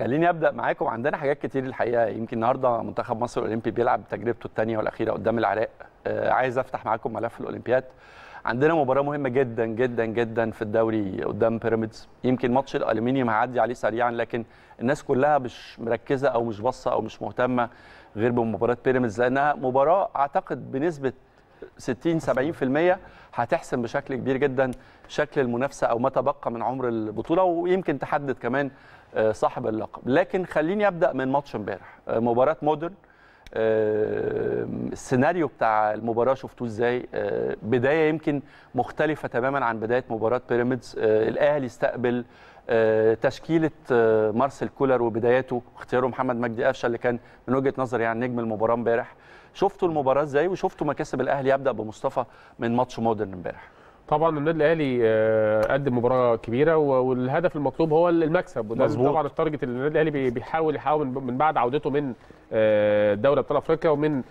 خليني ابدا معاكم عندنا حاجات كتير الحقيقه يمكن النهارده منتخب مصر الاولمبي بيلعب تجربته الثانيه والاخيره قدام العراق آه، عايز افتح معاكم ملف الاولمبياد عندنا مباراه مهمه جدا جدا جدا في الدوري قدام بيراميدز يمكن ماتش الالومنيوم هعدي عليه سريعا لكن الناس كلها مش مركزه او مش باصه او مش مهتمه غير بمباراه بيراميدز لانها مباراه اعتقد بنسبه 60 70% هتحسم بشكل كبير جدا شكل المنافسه او ما تبقى من عمر البطوله ويمكن تحدد كمان آه، صاحب اللقب لكن خليني ابدا من ماتش امبارح آه، مباراه مودرن آه، السيناريو بتاع المباراه شفتوه ازاي آه، بدايه يمكن مختلفه تماما عن بدايه مباراه بيراميدز آه، الاهلي استقبل تشكيله مارسيل كولر وبداياته واختياره محمد مجدي قفشه اللي كان من وجهه نظري يعني نجم المباراه امبارح شفتوا المباراه ازاي وشفتوا مكاسب الاهلي يبدا بمصطفى من ماتش مودرن امبارح طبعا النادي الاهلي آه، قدم مباراه كبيره والهدف المطلوب هو المكسب وده طبعا التارجت اللي النادي الاهلي بيحاول يحاول من بعد عودته من آه، دوري ابطال افريقيا ومن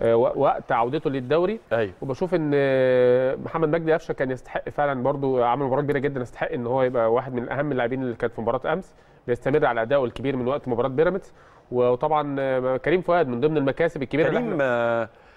آه، وقت عودته للدوري أيوة. وبشوف ان محمد مجدي قفشه كان يستحق فعلا برضو عمل مباراه كبيره جدا يستحق ان هو يبقى واحد من اهم اللاعبين اللي كانت في مباراه امس بيستمر على ادائه الكبير من وقت مباراه بيراميدز وطبعا كريم فؤاد من ضمن المكاسب الكبيره كريم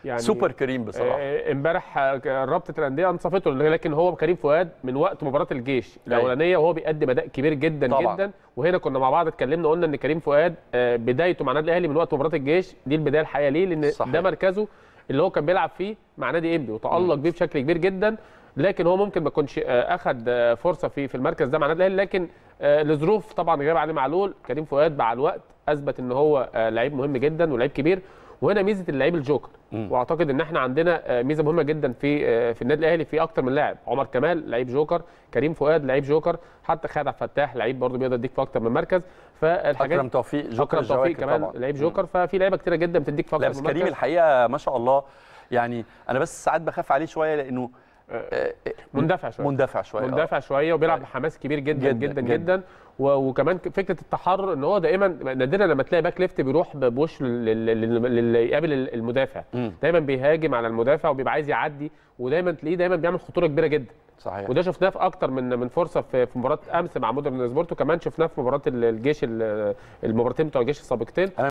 يعني سوبر كريم بصراحه آه، آه، امبارح آه، رابطه الانديه انصفته لكن هو كريم فؤاد من وقت مباراه الجيش الاولانيه وهو بيقدم اداء كبير جدا طبعا. جدا وهنا كنا مع بعض اتكلمنا قلنا ان كريم فؤاد بدايته مع النادي الاهلي من وقت مباراه الجيش دي البدايه الحقيقيه ليه لان صحيح. ده مركزه اللي هو كان بيلعب فيه مع نادي انبي وتالق بيه بشكل كبير جدا لكن هو ممكن ما يكونش اخد فرصه في في المركز ده مع النادي الاهلي لكن لظروف طبعا غير علي معلول كريم فؤاد مع الوقت اثبت ان هو لعيب مهم جدا ولعيب كبير وهنا ميزه اللعيب الجوكر مم. واعتقد ان احنا عندنا آه، ميزه مهمه جدا في آه، في النادي الاهلي في اكتر من لاعب عمر كمال لعيب جوكر كريم فؤاد لعيب جوكر حتى خالد عبد الفتاح لعيب برضه بيقدر يديك في اكتر من مركز فالحاجات اكرم توفيق جوكر اكرم توفيق كمان لعيب جوكر ففي لعيبه كتيره جدا بتديك في اكتر من مركز بس كريم الحقيقه ما شاء الله يعني انا بس ساعات بخاف عليه شويه لانه آه، آه، مندفع شويه مندفع شويه مندفع آه. شويه وبيلعب بحماس كبير جدا جدا جدا, جداً, جداً وكمان فكره التحرر ان هو دائما نادرا لما تلاقي باك ليفت بيروح بوش اللي يقابل المدافع م. دايما بيهاجم على المدافع وبيبقى عايز يعدي ودايما تلاقيه دايما بيعمل خطوره كبيره جدا صحيح وده شفناه في اكتر من من فرصه في مباراه امس مع مودرن سبورت وكمان شفناه في مباراه الجيش المباراتين بتوع الجيش السابقتين